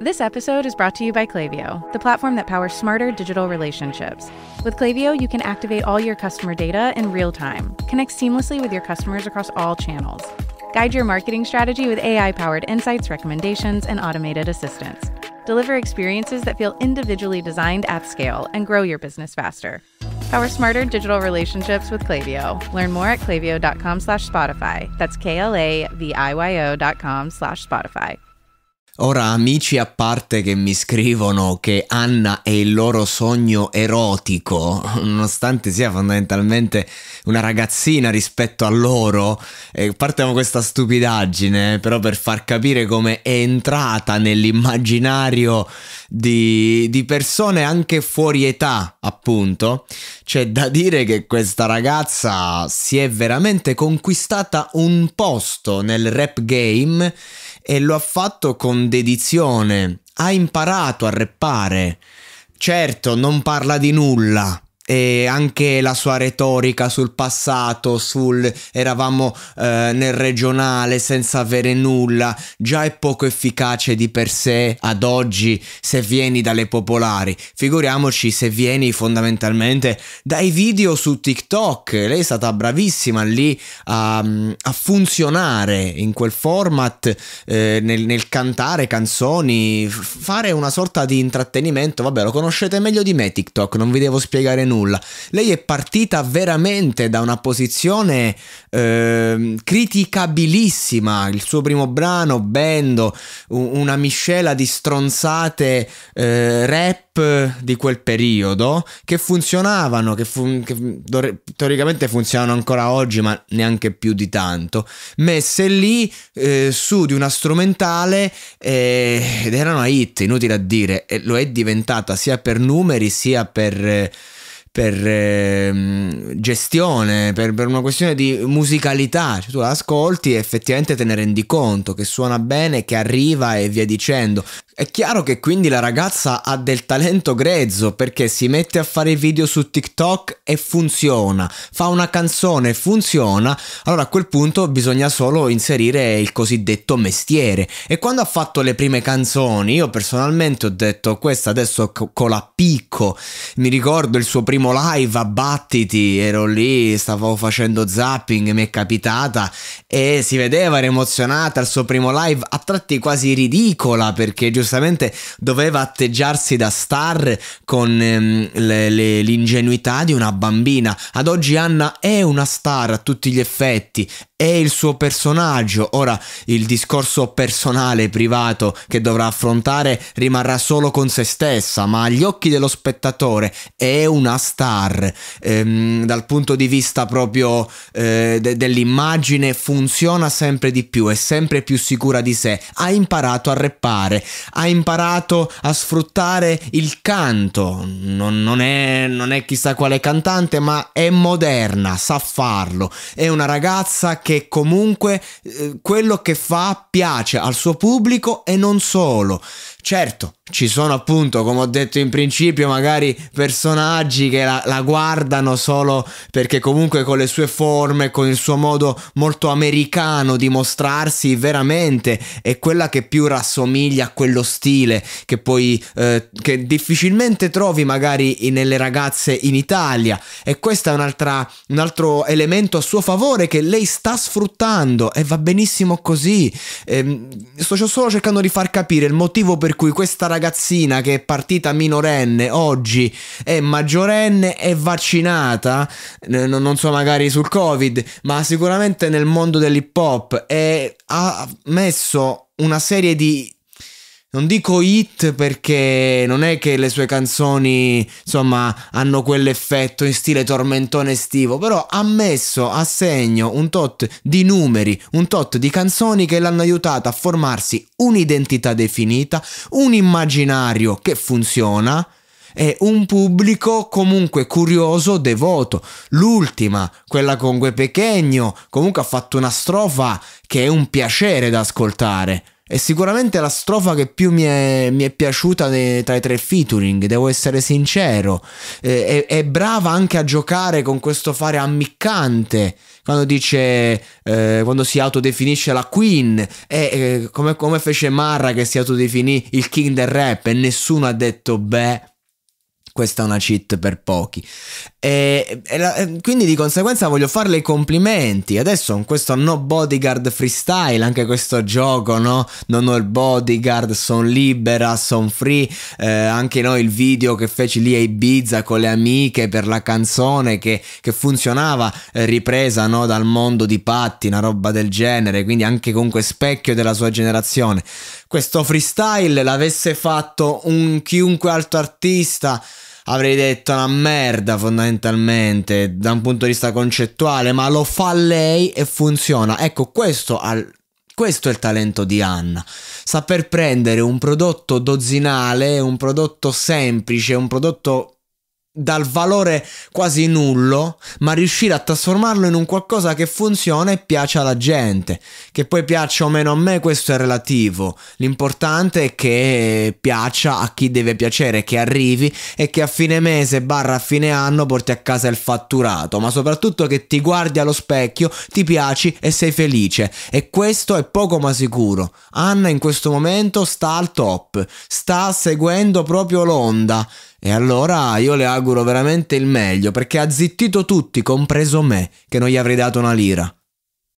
This episode is brought to you by Clavio, the platform that powers smarter digital relationships. With Clavio, you can activate all your customer data in real time, connect seamlessly with your customers across all channels, guide your marketing strategy with AI powered insights, recommendations, and automated assistance. Deliver experiences that feel individually designed at scale and grow your business faster. Power smarter digital relationships with Clavio. Learn more at klaviyo.com slash Spotify. That's K-L-A-V-I-Y-O dot com slash Spotify. Ora, amici a parte che mi scrivono che Anna è il loro sogno erotico, nonostante sia fondamentalmente una ragazzina rispetto a loro, eh, partiamo questa stupidaggine, però per far capire come è entrata nell'immaginario di, di persone anche fuori età, appunto, c'è da dire che questa ragazza si è veramente conquistata un posto nel rap game e lo ha fatto con dedizione, ha imparato a reppare. Certo, non parla di nulla, e anche la sua retorica sul passato, sul eravamo eh, nel regionale senza avere nulla, già è poco efficace di per sé ad oggi se vieni dalle popolari. Figuriamoci se vieni fondamentalmente dai video su TikTok. Lei è stata bravissima lì a, a funzionare in quel format, eh, nel, nel cantare canzoni, fare una sorta di intrattenimento. Vabbè, lo conoscete meglio di me TikTok, non vi devo spiegare nulla nulla. Lei è partita veramente da una posizione eh, criticabilissima, il suo primo brano, Bendo, una miscela di stronzate eh, rap di quel periodo che funzionavano, che, fun- che, teoricamente funzionano ancora oggi, ma neanche più di tanto, messe lì eh, su di una strumentale eh, ed era una hit, inutile a dire, e lo è diventata sia per numeri sia per... Eh, per eh, gestione, per, per, una questione di musicalità, cioè, tu la ascolti e effettivamente te ne rendi conto che suona bene, che arriva e via dicendo. È chiaro che quindi la ragazza ha del talento grezzo perché si mette a fare video su TikTok e funziona, fa una canzone, funziona, allora a quel punto bisogna solo inserire il cosiddetto mestiere. E quando ha fatto le prime canzoni, io personalmente ho detto questa adesso con la picco, mi ricordo il suo primo live a Battiti, ero lì, stavo facendo zapping, mi è capitata e si vedeva, era emozionata al suo primo live, a tratti quasi ridicola perché giustamente giustamente doveva atteggiarsi da star con ehm, le, le, l'ingenuità di una bambina. Ad oggi Anna è una star a tutti gli effetti, è il suo personaggio. Ora il discorso personale, privato che dovrà affrontare rimarrà solo con se stessa, ma agli occhi dello spettatore è una star. Ehm, dal punto di vista proprio eh, de- dell'immagine funziona sempre di più, è sempre più sicura di sé. Ha imparato a reppare, ha imparato a sfruttare il canto. Non, non, è, non è chissà quale cantante, ma è moderna, sa farlo. È una ragazza che che comunque eh, quello che fa piace al suo pubblico e non solo. Certo, ci sono appunto, come ho detto in principio, magari personaggi che la, la, guardano solo perché comunque con le sue forme, con il suo modo molto americano di mostrarsi veramente è quella che più rassomiglia a quello stile che poi eh, che difficilmente trovi magari nelle ragazze in Italia e questo è un altro elemento a suo favore che lei sta sfruttando e va benissimo così. Eh, sto solo cercando di far capire il motivo per per cui questa ragazzina che è partita minorenne oggi è maggiorenne, e vaccinata, eh, non so magari sul covid, ma sicuramente nel mondo dell'hip hop ha messo una serie di non dico hit perché non è che le sue canzoni, insomma, hanno quell'effetto in stile tormentone estivo, però ha messo a segno un tot di numeri, un tot di canzoni che l'hanno aiutata a formarsi un'identità definita, un immaginario che funziona e un pubblico comunque curioso, devoto. L'ultima, quella con Gue Pechegno, comunque ha fatto una strofa che è un piacere da ascoltare. È sicuramente la strofa che più mi è, mi è piaciuta de, tra i tre featuring, devo essere sincero. Eh, è, è, brava anche a giocare con questo fare ammiccante, quando dice, eh, quando si autodefinisce la queen, eh, come, come, fece Marra che si autodefinì il king del rap e nessuno ha detto beh questa è una cheat per pochi. E, e la, quindi di conseguenza voglio farle i complimenti. Adesso con questo no bodyguard freestyle, anche questo gioco, no? Non ho il bodyguard, son libera, son free. Eh, anche no, il video che feci lì a Ibiza con le amiche per la canzone che, che funzionava, eh, ripresa no, dal mondo di Patti, una roba del genere. Quindi anche comunque specchio della sua generazione. Questo freestyle l'avesse fatto un chiunque altro artista avrei detto una merda fondamentalmente da un punto di vista concettuale, ma lo fa lei e funziona. Ecco, questo, al... questo è il talento di Anna. Saper prendere un prodotto dozzinale, un prodotto semplice, un prodotto dal valore quasi nullo, ma riuscire a trasformarlo in un qualcosa che funziona e piace alla gente. Che poi piaccia o meno a me, questo è relativo. L'importante è che piaccia a chi deve piacere, che arrivi e che a fine mese barra a fine anno porti a casa il fatturato, ma soprattutto che ti guardi allo specchio, ti piaci e sei felice. E questo è poco ma sicuro. Anna in questo momento sta al top, sta seguendo proprio l'onda e allora io le auguro veramente il meglio, perché ha zittito tutti, compreso me, che non gli avrei dato una lira.